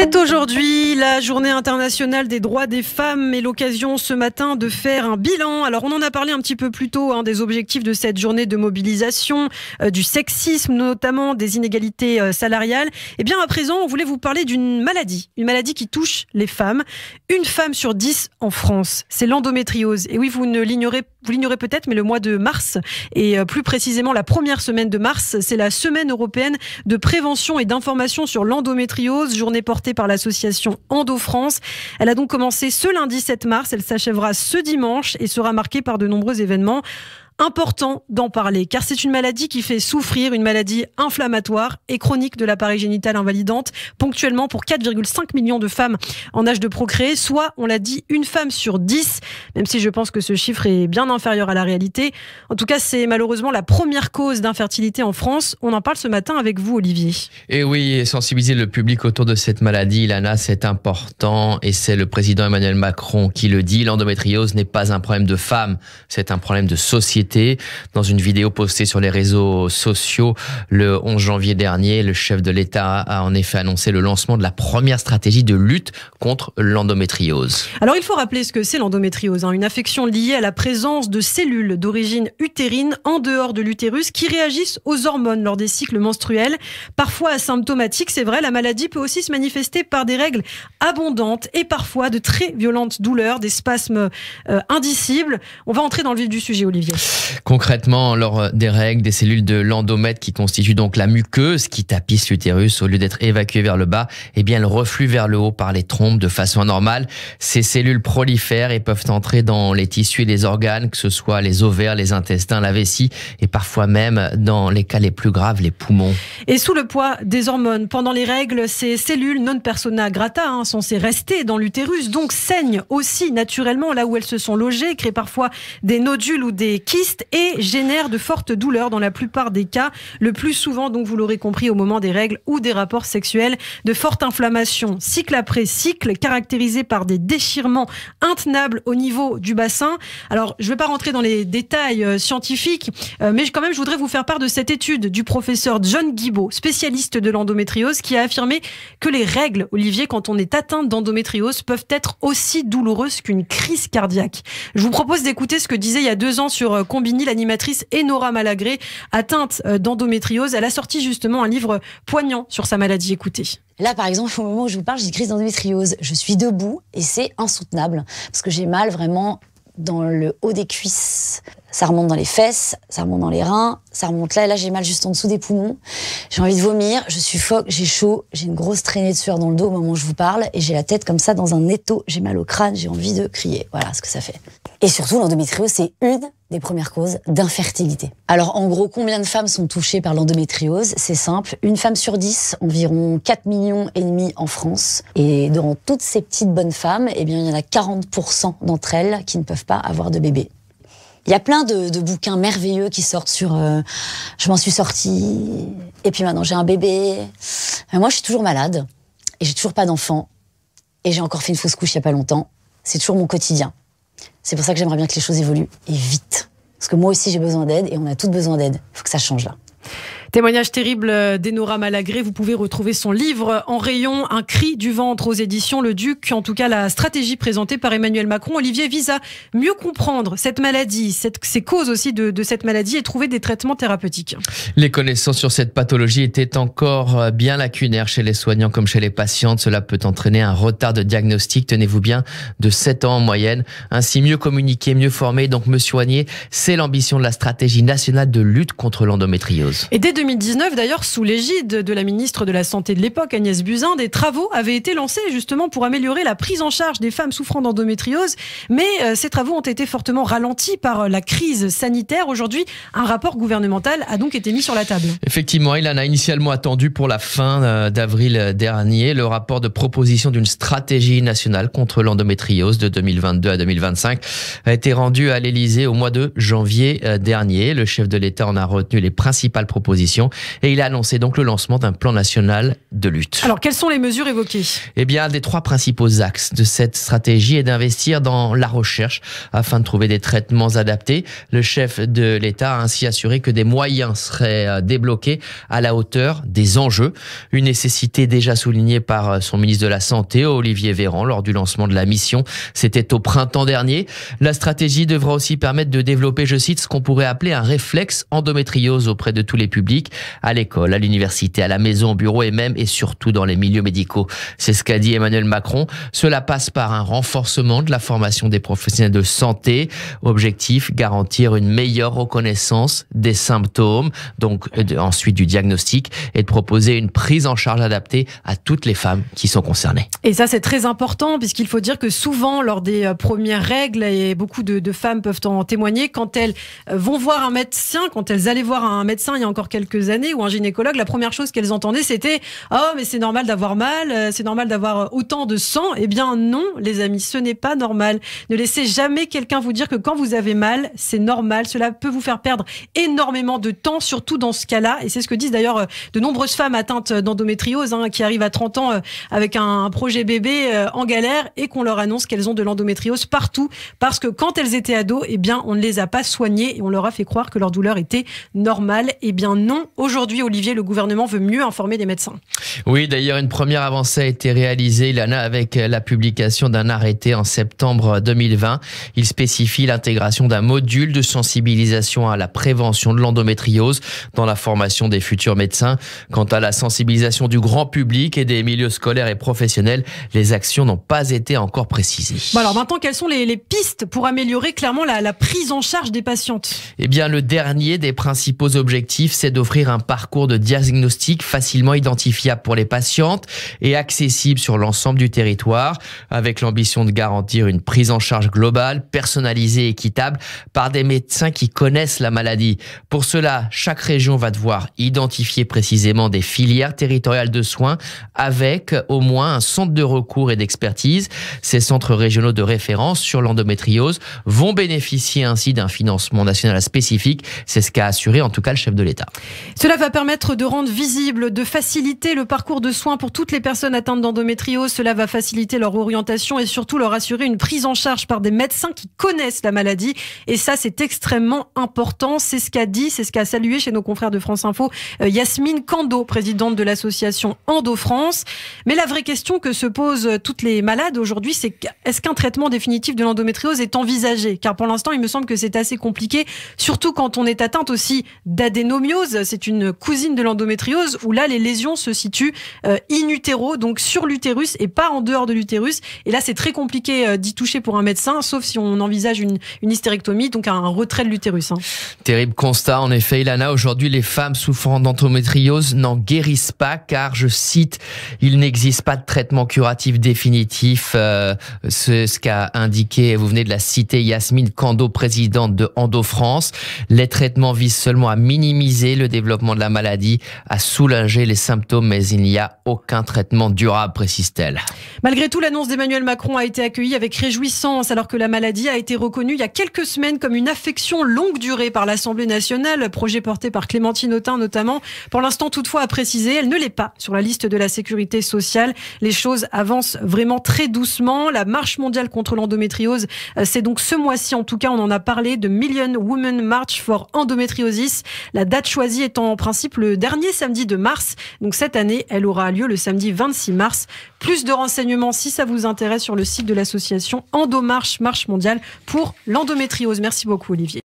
C'est aujourd'hui la journée internationale des droits des femmes et l'occasion ce matin de faire un bilan. Alors on en a parlé un petit peu plus tôt hein, des objectifs de cette journée de mobilisation, euh, du sexisme notamment, des inégalités euh, salariales. Et eh bien à présent on voulait vous parler d'une maladie, une maladie qui touche les femmes. Une femme sur dix en France, c'est l'endométriose. Et oui vous ne l'ignorez vous l'ignorez peut-être, mais le mois de mars, et euh, plus précisément la première semaine de mars, c'est la semaine européenne de prévention et d'information sur l'endométriose, journée portée par l'association Endo France. Elle a donc commencé ce lundi 7 mars, elle s'achèvera ce dimanche et sera marquée par de nombreux événements important d'en parler, car c'est une maladie qui fait souffrir, une maladie inflammatoire et chronique de l'appareil génital invalidante, ponctuellement pour 4,5 millions de femmes en âge de procréer, soit, on l'a dit, une femme sur 10, même si je pense que ce chiffre est bien inférieur à la réalité. En tout cas, c'est malheureusement la première cause d'infertilité en France. On en parle ce matin avec vous, Olivier. Eh et oui, sensibiliser le public autour de cette maladie, Lana, c'est important, et c'est le président Emmanuel Macron qui le dit, l'endométriose n'est pas un problème de femmes, c'est un problème de société dans une vidéo postée sur les réseaux sociaux le 11 janvier dernier, le chef de l'État a en effet annoncé le lancement de la première stratégie de lutte contre l'endométriose. Alors il faut rappeler ce que c'est l'endométriose, hein. une affection liée à la présence de cellules d'origine utérine en dehors de l'utérus qui réagissent aux hormones lors des cycles menstruels. Parfois asymptomatiques, c'est vrai, la maladie peut aussi se manifester par des règles abondantes et parfois de très violentes douleurs, des spasmes euh, indicibles. On va entrer dans le vif du sujet, Olivier. Concrètement, lors des règles, des cellules de l'endomètre qui constituent donc la muqueuse qui tapisse l'utérus, au lieu d'être évacuées vers le bas, eh bien, le reflux vers le haut par les trompes de façon anormale. Ces cellules prolifèrent et peuvent entrer dans les tissus et les organes, que ce soit les ovaires, les intestins, la vessie et parfois même, dans les cas les plus graves, les poumons. Et sous le poids des hormones, pendant les règles, ces cellules non persona grata hein, sont censées rester dans l'utérus, donc saignent aussi naturellement là où elles se sont logées, créent parfois des nodules ou des kystes et génère de fortes douleurs dans la plupart des cas, le plus souvent, donc vous l'aurez compris, au moment des règles ou des rapports sexuels, de fortes inflammations, cycle après cycle, caractérisées par des déchirements intenables au niveau du bassin. Alors, je ne vais pas rentrer dans les détails euh, scientifiques, euh, mais quand même, je voudrais vous faire part de cette étude du professeur John Guibault, spécialiste de l'endométriose, qui a affirmé que les règles, Olivier, quand on est atteint d'endométriose, peuvent être aussi douloureuses qu'une crise cardiaque. Je vous propose d'écouter ce que disait il y a deux ans sur euh, Combini, l'animatrice Enora Malagré, atteinte euh, d'endométriose. Elle a sorti justement un livre poignant sur sa maladie. Écoutez. Là, par exemple, au moment où je vous parle, j'ai crise d'endométriose. Je suis debout et c'est insoutenable parce que j'ai mal vraiment dans le haut des cuisses. Ça remonte dans les fesses, ça remonte dans les reins, ça remonte là et là, j'ai mal juste en dessous des poumons. J'ai envie de vomir, je suis foque j'ai chaud, j'ai une grosse traînée de sueur dans le dos au moment où je vous parle et j'ai la tête comme ça dans un étau, j'ai mal au crâne, j'ai envie de crier. Voilà ce que ça fait. Et surtout, l'endométriose, c'est une des premières causes d'infertilité. Alors en gros, combien de femmes sont touchées par l'endométriose C'est simple, une femme sur dix, environ 4 millions et demi en France. Et dans toutes ces petites bonnes femmes, eh bien, il y en a 40% d'entre elles qui ne peuvent pas avoir de bébé. Il y a plein de, bouquins merveilleux qui sortent sur euh, je m'en suis sortie et puis maintenant j'ai un bébé. Mais euh, moi je suis toujours malade et j'ai toujours pas d'enfant et j'ai encore fait une fausse couche il y a pas longtemps. C'est toujours mon quotidien. C'est pour ça que j'aimerais bien que les choses évoluent et vite. Parce que moi aussi j'ai besoin d'aide et on a toutes besoin d'aide. Il faut que ça change là. Témoignage terrible d'Enora Malagré. Vous pouvez retrouver son livre en rayon, Un cri du ventre aux éditions Le Duc. En tout cas, la stratégie présentée par Emmanuel Macron, Olivier, vise à mieux comprendre cette maladie, ses causes aussi de, cette maladie et trouver des traitements thérapeutiques. Les connaissances sur cette pathologie étaient encore bien lacunaires chez les soignants comme chez les patientes. Cela peut entraîner un retard de diagnostic, tenez-vous bien, de 7 ans en moyenne. Ainsi, mieux communiquer, mieux former, donc me soigner, c'est l'ambition de la stratégie nationale de lutte contre l'endométriose. Et dès 2019, d'ailleurs, sous l'égide de la ministre de la Santé de l'époque, Agnès Buzyn, des travaux avaient été lancés justement pour améliorer la prise en charge des femmes souffrant d'endométriose. Mais euh, ces travaux ont été fortement ralentis par euh, la crise sanitaire. Aujourd'hui, un rapport gouvernemental a donc été mis sur la table. Effectivement, il en a initialement attendu pour la fin euh, d'avril dernier le rapport de proposition d'une stratégie nationale contre l'endométriose de 2022 à 2025 a été rendu à l'Élysée au mois de janvier dernier. Le chef de l'État en a retenu les principales propositions et il a annoncé donc le lancement d'un plan national de lutte. Alors, quelles sont les mesures évoquées Eh bien, des trois principaux axes de cette stratégie est d'investir dans la recherche afin de trouver des traitements adaptés. Le chef de l'État a ainsi assuré que des moyens seraient euh, débloqués à la hauteur des enjeux. Une nécessité déjà soulignée par euh, son ministre de la Santé, Olivier Véran, lors du lancement de la mission. C'était au printemps dernier. La stratégie devra aussi permettre de développer, je cite, ce qu'on pourrait appeler un réflexe endométriose auprès de tous les publics à l'école, à l'université, à la maison, au bureau et même et surtout dans les milieux médicaux. C'est ce qu'a dit Emmanuel Macron. Cela passe par un renforcement de la formation des professionnels de santé. Objectif, garantir une meilleure reconnaissance des symptômes, donc euh, ensuite du diagnostic, et de proposer une prise en charge adaptée à toutes les femmes qui sont concernées. Et ça, c'est très important, puisqu'il faut dire que souvent, lors des euh, premières règles, et beaucoup de, de femmes peuvent en témoigner, quand elles euh, vont voir un médecin, quand elles allaient voir un médecin il y a encore quelques quelques années où un gynécologue, la première chose qu'elles entendaient, c'était Oh, mais c'est normal d'avoir mal, euh, c'est normal d'avoir euh, autant de sang. Eh bien, non, les amis, ce n'est pas normal. Ne laissez jamais quelqu'un vous dire que quand vous avez mal, c'est normal. Cela peut vous faire perdre énormément de temps, surtout dans ce cas-là. Et c'est ce que disent d'ailleurs euh, de nombreuses femmes atteintes d'endométriose hein, qui arrivent à 30 ans avec un projet bébé en galère et qu'on leur annonce qu'elles ont de l'endométriose partout parce que quand elles étaient ados, eh bien, on ne les a pas soignées et on leur a fait croire que leur douleur était normale. Eh bien, non, aujourd'hui, Olivier, le gouvernement veut mieux informer des médecins. Oui, d'ailleurs, une première avancée a été réalisée, Ilana, avec la publication d'un arrêté en septembre 2020. Il spécifie l'intégration d'un module de sensibilisation à la prévention de l'endométriose dans la formation des futurs médecins. Quant à la sensibilisation du grand public et des milieux scolaires et professionnels, les actions n'ont pas été encore précisées. alors maintenant, quelles sont les, pistes pour améliorer clairement la, la prise en charge des patientes Eh bien, le dernier des principaux objectifs, c'est de offrir un parcours de diagnostic facilement identifiable pour les patientes et accessible sur l'ensemble du territoire, avec l'ambition de garantir une prise en charge globale, personnalisée et équitable par des médecins qui connaissent la maladie. Pour cela, chaque région va devoir identifier précisément des filières territoriales de soins avec au moins un centre de recours et d'expertise. Ces centres régionaux de référence sur l'endométriose vont bénéficier ainsi d'un financement national spécifique. C'est ce qu'a assuré en tout cas le chef de l'État. Cela va permettre de rendre visible, de faciliter le parcours de soins pour toutes les personnes atteintes d'endométriose. Cela va faciliter leur orientation et surtout leur assurer une prise en charge par des médecins qui connaissent la maladie. Et ça, c'est extrêmement important. C'est ce qu'a dit, c'est ce qu'a salué chez nos confrères de France Info euh, Yasmine Kando, présidente de l'association EndoFrance. Mais la vraie question que se posent toutes les malades aujourd'hui, c'est est-ce qu'un traitement définitif de l'endométriose est envisagé Car pour l'instant, il me semble que c'est assez compliqué, surtout quand on est atteinte aussi d'adénomiose euh, c'est une cousine de l'endométriose où là, les lésions se situent euh, in utero, donc sur l'utérus et pas en dehors de l'utérus. Et là, c'est très compliqué euh, d'y toucher pour un médecin, sauf si on envisage une, hystérectomie, donc un retrait de l'utérus. Hein. Terrible constat, en effet, Ilana. Aujourd'hui, les femmes souffrant d'endométriose n'en guérissent pas car, je cite, il n'existe pas de traitement curatif définitif. ce, qu'a indiqué, vous venez de la citer, Yasmine Kando, présidente de Endo France. Les traitements visent seulement à minimiser le développement de la maladie, à soulagé les symptômes, mais il n'y a aucun traitement durable, précise-t-elle. Malgré tout, l'annonce d'Emmanuel Macron a été accueillie avec réjouissance, alors que la maladie a été reconnue il y a quelques semaines comme une affection longue durée par l'Assemblée nationale, projet porté par Clémentine Autain notamment. Pour l'instant, toutefois, à préciser, elle ne l'est pas sur la liste de la sécurité sociale. Les choses avancent vraiment très doucement. La marche mondiale contre l'endométriose, euh, c'est donc ce mois-ci, en tout cas, on en a parlé, de Million Women March for Endometriosis. La date choisie étant est en principe le dernier samedi de mars. Donc cette année, elle aura lieu le samedi 26 mars. Plus de renseignements si ça vous intéresse sur le site de l'association Endomarche Marche Mondiale pour l'endométriose. Merci beaucoup Olivier.